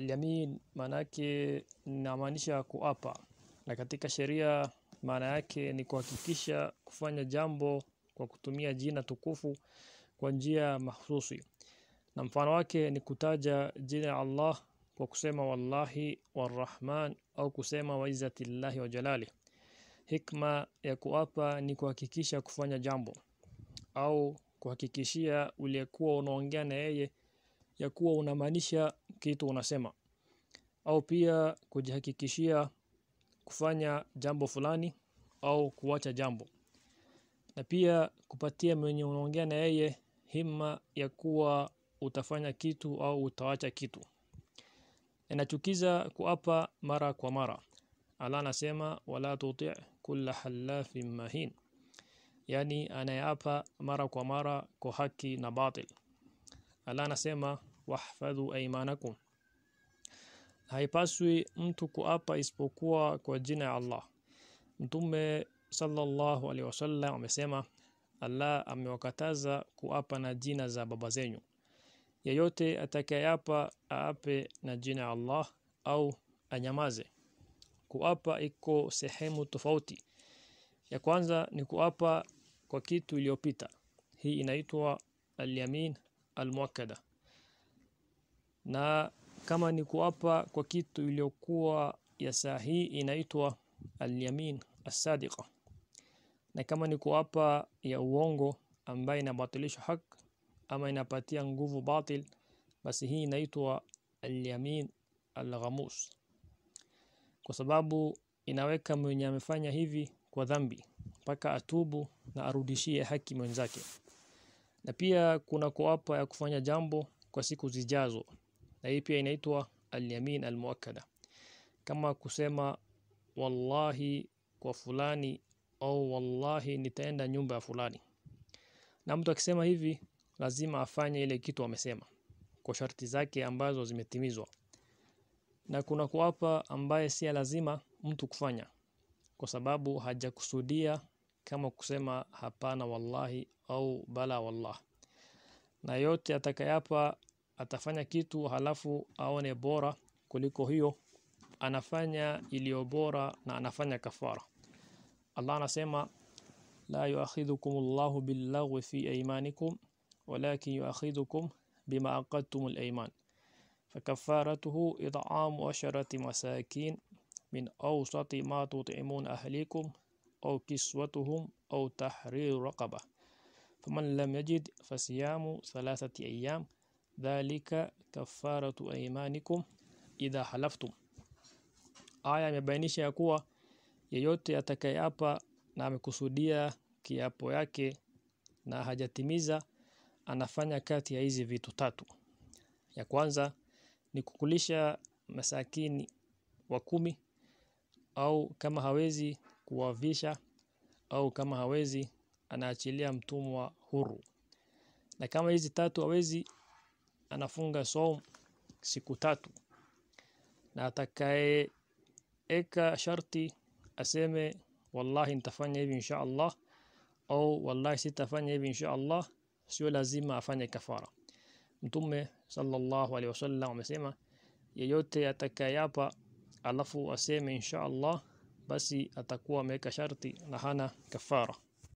Alyamin maana yake inamaanisha kuapa, na katika sheria maana yake ni kuhakikisha kufanya jambo kwa kutumia jina tukufu kwa njia mahsusi, na mfano wake ni kutaja jina ya Allah kwa kusema wallahi warrahman au kusema waizatillahi jalali Hikma ya kuapa ni kuhakikisha kufanya jambo au kuhakikishia uliyekuwa unaongea na yeye ya kuwa unamaanisha kitu unasema au pia kujihakikishia kufanya jambo fulani au kuacha jambo na pia kupatia mwenye unaongea na yeye hima ya kuwa utafanya kitu au utawacha kitu inachukiza kuapa mara kwa mara ala anasema wala tuti kulla halafin mahin yani anayeapa mara kwa mara kwa haki na batil ala anasema wahfadhu aymanakum haipaswi mtu kuapa isipokuwa kwa jina ya Allah. Mtume sallallahu alaihi wasallam amesema, Allah amewakataza kuapa na jina za baba zenyu. Yeyote atakayeapa aape na jina ya Allah au anyamaze. Kuapa iko sehemu tofauti. Ya kwanza ni kuapa kwa kitu iliyopita, hii inaitwa alyamin al na kama ni kuapa kwa kitu iliyokuwa ya sahihi inaitwa alyamin as na kama ni kuapa ya uongo ambaye inabatilisha hak ama inapatia nguvu batil basi hii inaitwa alyamin alghamus kwa sababu inaweka mwenye amefanya hivi kwa dhambi mpaka atubu na arudishie haki mwenzake na pia kuna kuapa ya kufanya jambo kwa siku zijazo na hii pia inaitwa alyamin al kama kusema wallahi kwa fulani au wallahi nitaenda nyumba ya fulani. Na mtu akisema hivi, lazima afanye ile kitu amesema kwa sharti zake ambazo zimetimizwa, na kuna kuapa ambaye si lazima mtu kufanya kwa sababu hajakusudia, kama kusema hapana wallahi au bala wallah, na yote atakayapa atafanya kitu halafu aone bora kuliko hiyo anafanya iliyo bora na anafanya kafara Allah anasema la yuakhidhukum Allahu billaghwi fi aymanikum walakin yuakhidhukum bima aqadtum al-ayman فكفارته إطعام عشرة مساكين من أوسط ما تطعمون أهليكم أو كسوتهم أو تحرير رقبة فمن لم يجد فصيام ثلاثة أيام dhalika kafaratu aimanikum idha halaftum. Aya imebainisha ya kuwa yeyote atakayeapa na amekusudia kiapo yake na hajatimiza, anafanya kati ya hizi vitu tatu. Ya kwanza ni kukulisha masakini wa kumi, au kama hawezi kuwavisha, au kama hawezi anaachilia mtumwa huru. Na kama hizi tatu hawezi, anafunga saum siku tatu, na atakaye eka sharti aseme wallahi nitafanya hivi insha Allah au wallahi sitafanya hivi insha Allah, sio lazima afanye kafara. Mtume sallallahu alaihi wasallam amesema, yeyote atakayeapa alafu aseme insha Allah, basi atakuwa ameweka sharti na hana kafara.